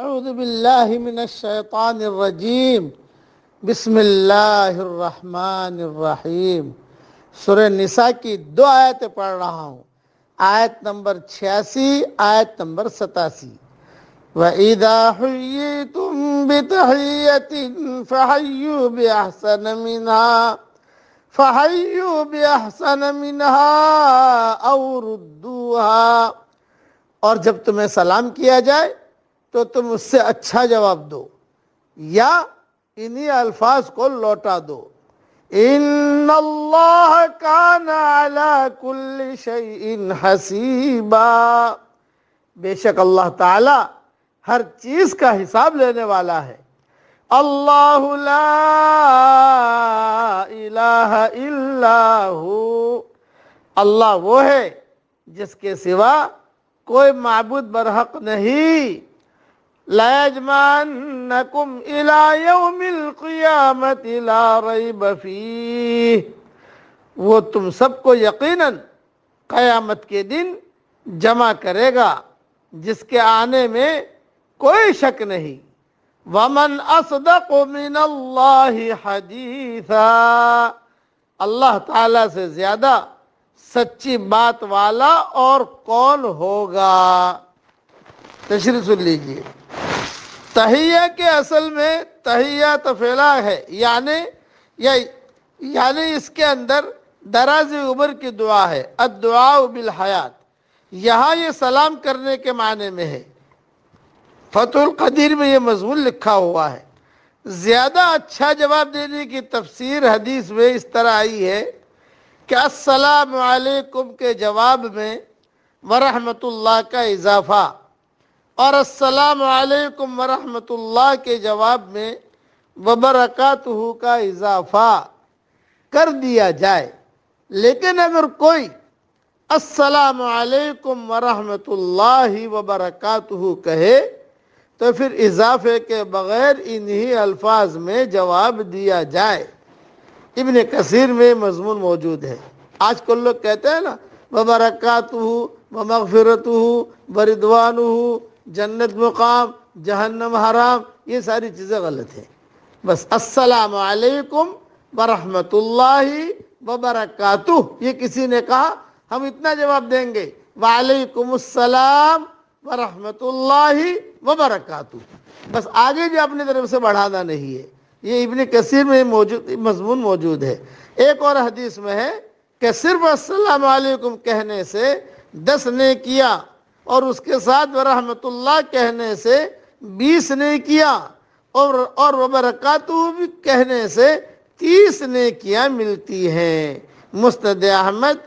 اعوذ باللہ من الشیطان الرجیم بسم اللہ الرحمن الرحیم سورہ نساء کی دو آیتیں پڑھ رہا ہوں آیت نمبر چھاسی آیت نمبر ستاسی وَإِذَا حُيِّتُمْ بِتَحِيَّةٍ فَحَيُّوا بِأَحْسَنَ مِنْهَا فَحَيُّوا بِأَحْسَنَ مِنْهَا اَوْ رُدُّوهَا اور جب تمہیں سلام کیا جائے تو تم اس سے اچھا جواب دو یا انہی الفاظ کو لوٹا دو ان اللہ کان علی کل حسیبا بے شک اللہ تعالی ہر چیز کا حساب لینے والا ہے اللہ لا الہ الا ہو اللہ وہ ہے جس کے سوا کوئی معبود برحق نہیں لَيَجْمَعَنَّكُمْ إِلَى يَوْمِ الْقِيَامَةِ لَا رَيْبَ فِيهِ وہ تم سب کو یقیناً قیامت کے دن جمع کرے گا جس کے آنے میں کوئی شک نہیں وَمَنْ أَصْدَقُ مِنَ اللَّهِ حَدِيثًا اللہ تعالیٰ سے زیادہ سچی بات والا اور کون ہوگا تشریف سن لیجئے تہیہ کے اصل میں تہیہ تفیلہ ہے یعنی یعنی اس کے اندر دراز عمر کی دعا ہے الدعاء بالحیات یہاں یہ سلام کرنے کے معنی میں ہے فتح القدیر میں یہ مضمون لکھا ہوا ہے زیادہ اچھا جواب دینے کی تفسیر حدیث میں اس طرح آئی ہے کہ السلام علیکم کے جواب میں ورحمت اللہ کا اضافہ اور السلام علیکم ورحمت اللہ کے جواب میں وبرکاتہو کا اضافہ کر دیا جائے لیکن اگر کوئی السلام علیکم ورحمت اللہ وبرکاتہو کہے تو پھر اضافے کے بغیر انہی الفاظ میں جواب دیا جائے ابن کثیر میں مضمون موجود ہے آج کل لوگ کہتے ہیں نا وبرکاتہو ومغفرتہو وردوانہو جنت مقام جہنم حرام یہ ساری چیزیں غلط ہیں بس السلام علیکم ورحمت اللہ وبرکاتہ یہ کسی نے کہا ہم اتنا جواب دیں گے وعلیکم السلام ورحمت اللہ وبرکاتہ بس آگے جو اپنی طرف سے بڑھانا نہیں ہے یہ ابن کثیر میں مضمون موجود ہے ایک اور حدیث میں ہے کہ صرف السلام علیکم کہنے سے دس نے کیا اور اس کے ساتھ ورحمت اللہ کہنے سے بیس نے کیا اور بھی کہنے سے تیس نے کیا ملتی ہیں مستد احمد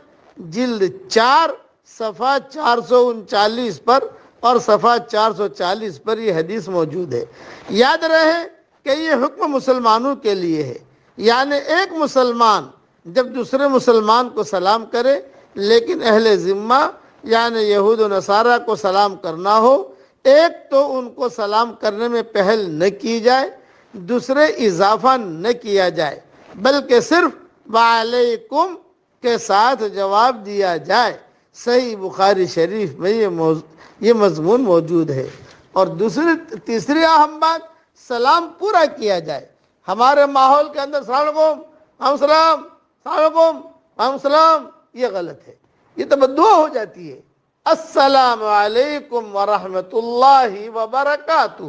جلد چار صفحہ چار سو انچالیس پر اور صفحہ چار سو چالیس پر یہ حدیث موجود ہے یاد رہے کہ یہ حکم مسلمانوں کے لیے ہے یعنی ایک مسلمان جب دوسرے مسلمان کو سلام کرے لیکن اہل ذمہ یعنی یہود و نصارہ کو سلام کرنا ہو ایک تو ان کو سلام کرنے میں پہل نہ کی جائے دوسرے اضافہ نہ کیا جائے بلکہ صرف وَعَلَيْكُمْ کے ساتھ جواب دیا جائے صحیح بخاری شریف میں یہ مضمون موجود ہے اور دوسری تیسری اہم بات سلام پورا کیا جائے ہمارے ماحول کے اندر سلام سلام سلام علیکم علیکم ہم ہم سلام یہ غلط ہے یہ تو ہو جاتی ہے السلام علیکم ورحمت اللہ وبرکاتہ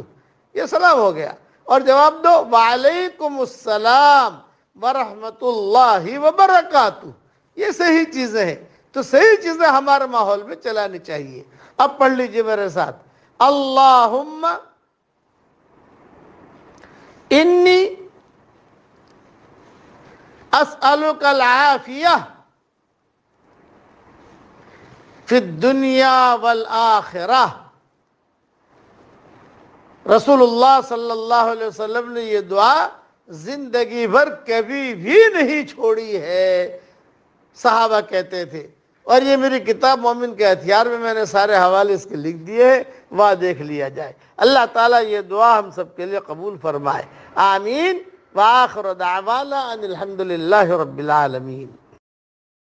یہ سلام ہو گیا اور جواب دو وعلیکم السلام ورحمت اللہ وبرکاتہ یہ صحیح چیزیں ہیں تو صحیح چیزیں ہمارے ماحول میں چلانی چاہیے اب پڑھ لیجئے میرے ساتھ اللہم انی اسألوک العافیہ دنیا بل آخر رسول اللہ صلی اللہ علیہ وسلم نے یہ دعا زندگی بھر کبھی بھی نہیں چھوڑی ہے صحابہ کہتے تھے اور یہ میری کتاب مومن کے ہتھیار میں میں نے سارے حوالے اس کے لکھ دیے وہاں دیکھ لیا جائے اللہ تعالیٰ یہ دعا ہم سب کے لیے قبول فرمائے آمین دعوانا ان الحمدللہ رب العالمین